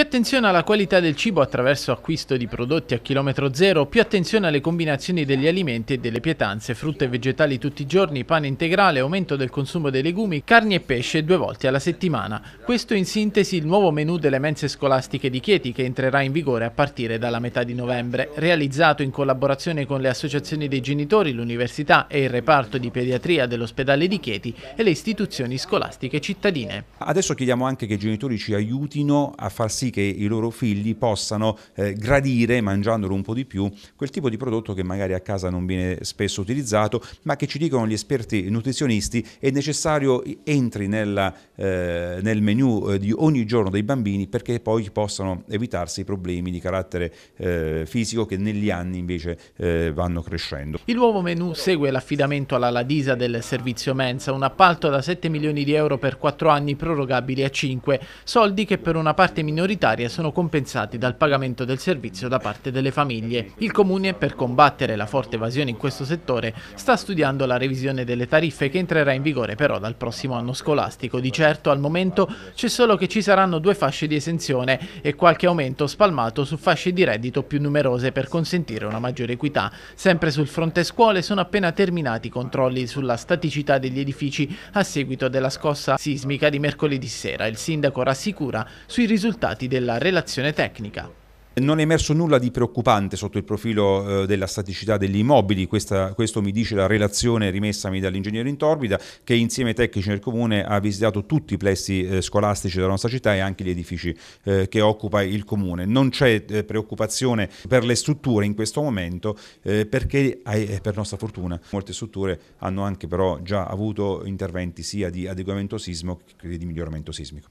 Più attenzione alla qualità del cibo attraverso acquisto di prodotti a chilometro zero, più attenzione alle combinazioni degli alimenti e delle pietanze, frutta e vegetali tutti i giorni, pane integrale, aumento del consumo dei legumi, carni e pesce due volte alla settimana. Questo in sintesi il nuovo menù delle mense scolastiche di Chieti che entrerà in vigore a partire dalla metà di novembre, realizzato in collaborazione con le associazioni dei genitori, l'università e il reparto di pediatria dell'ospedale di Chieti e le istituzioni scolastiche cittadine. Adesso chiediamo anche che i genitori ci aiutino a far sì sì che i loro figli possano eh, gradire, mangiandolo un po' di più, quel tipo di prodotto che magari a casa non viene spesso utilizzato, ma che ci dicono gli esperti nutrizionisti è necessario entri nella, eh, nel menu eh, di ogni giorno dei bambini perché poi possano evitarsi i problemi di carattere eh, fisico che negli anni invece eh, vanno crescendo. Il nuovo menu segue l'affidamento alla Ladisa del servizio mensa, un appalto da 7 milioni di euro per 4 anni prorogabili a 5, soldi che per una parte minoritaria sanitarie sono compensati dal pagamento del servizio da parte delle famiglie. Il Comune, per combattere la forte evasione in questo settore, sta studiando la revisione delle tariffe che entrerà in vigore però dal prossimo anno scolastico. Di certo al momento c'è solo che ci saranno due fasce di esenzione e qualche aumento spalmato su fasce di reddito più numerose per consentire una maggiore equità. Sempre sul fronte scuole sono appena terminati i controlli sulla staticità degli edifici a seguito della scossa sismica di mercoledì sera. Il sindaco rassicura sui risultati della relazione tecnica. Non è emerso nulla di preoccupante sotto il profilo eh, della staticità degli immobili, Questa, questo mi dice la relazione rimessami dall'ingegnere in torbida che insieme ai tecnici del comune ha visitato tutti i plessi eh, scolastici della nostra città e anche gli edifici eh, che occupa il comune. Non c'è eh, preoccupazione per le strutture in questo momento eh, perché eh, per nostra fortuna molte strutture hanno anche però già avuto interventi sia di adeguamento sismo che di miglioramento sismico.